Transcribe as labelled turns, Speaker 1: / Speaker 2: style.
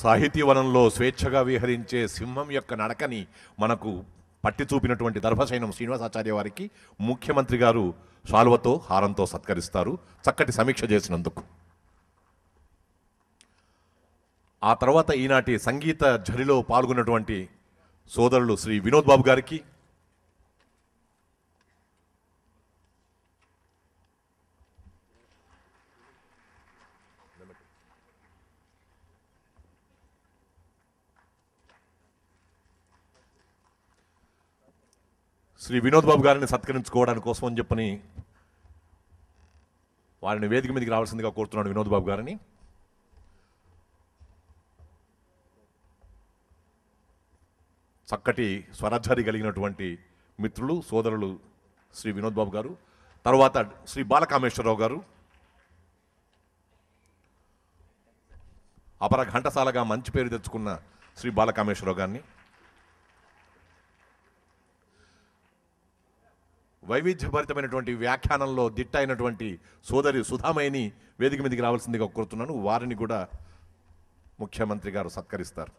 Speaker 1: సాహితీవనంలో స్వేచ్ఛగా విహరించే సింహం యొక్క నడకని మనకు పట్టి చూపినటువంటి దర్భసైనం శ్రీనివాసాచార్య వారికి ముఖ్యమంత్రి గారు శాలువతో హారంతో సత్కరిస్తారు చక్కటి సమీక్ష చేసినందుకు ఆ తర్వాత ఈనాటి సంగీత ఝరిలో పాల్గొన్నటువంటి సోదరులు శ్రీ వినోద్ బాబు గారికి శ్రీ వినోద్ బాబు గారిని సత్కరించుకోవడానికి కోసం అని చెప్పని వారిని వేదిక మీదకి రావాల్సిందిగా కోరుతున్నాను వినోద్ బాబు గారిని చక్కటి స్వరాచారి కలిగినటువంటి మిత్రులు సోదరులు శ్రీ వినోద్ బాబు గారు తర్వాత శ్రీ బాలకామేశ్వరరావు గారు అపర ఘంటసాలగా మంచి పేరు తెచ్చుకున్న శ్రీ బాలకామేశ్వరరావు గారిని వైవిధ్యభరితమైనటువంటి వ్యాఖ్యానంలో దిట్టైనటువంటి సోదరి సుధామయ్యని వేదిక మీదకి రావాల్సిందిగా కోరుతున్నాను వారిని కూడా ముఖ్యమంత్రి గారు సత్కరిస్తారు